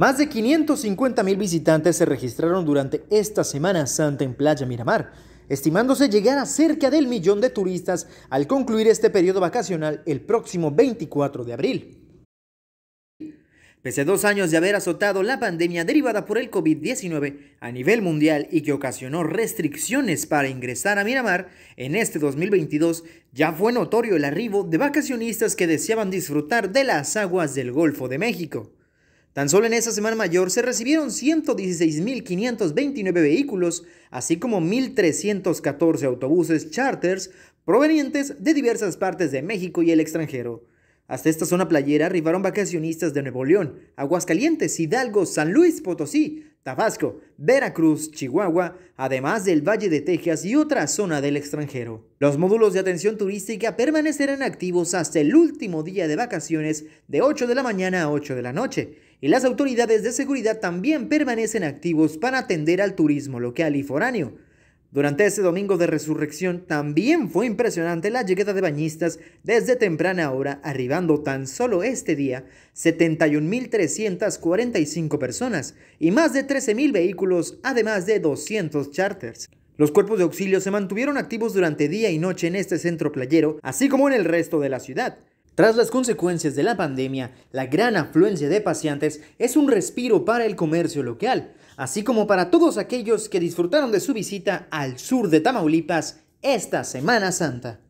Más de 550 mil visitantes se registraron durante esta Semana Santa en Playa Miramar, estimándose llegar a cerca del millón de turistas al concluir este periodo vacacional el próximo 24 de abril. Pese a dos años de haber azotado la pandemia derivada por el COVID-19 a nivel mundial y que ocasionó restricciones para ingresar a Miramar, en este 2022 ya fue notorio el arribo de vacacionistas que deseaban disfrutar de las aguas del Golfo de México. Tan solo en esa semana mayor se recibieron 116.529 vehículos, así como 1.314 autobuses charters provenientes de diversas partes de México y el extranjero. Hasta esta zona playera arribaron vacacionistas de Nuevo León, Aguascalientes, Hidalgo, San Luis Potosí, Tabasco, Veracruz, Chihuahua, además del Valle de Tejas y otra zona del extranjero. Los módulos de atención turística permanecerán activos hasta el último día de vacaciones de 8 de la mañana a 8 de la noche y las autoridades de seguridad también permanecen activos para atender al turismo local y foráneo. Durante ese domingo de resurrección también fue impresionante la llegada de bañistas desde temprana hora, arribando tan solo este día 71.345 personas y más de 13.000 vehículos, además de 200 charters. Los cuerpos de auxilio se mantuvieron activos durante día y noche en este centro playero, así como en el resto de la ciudad. Tras las consecuencias de la pandemia, la gran afluencia de pacientes es un respiro para el comercio local, así como para todos aquellos que disfrutaron de su visita al sur de Tamaulipas esta Semana Santa.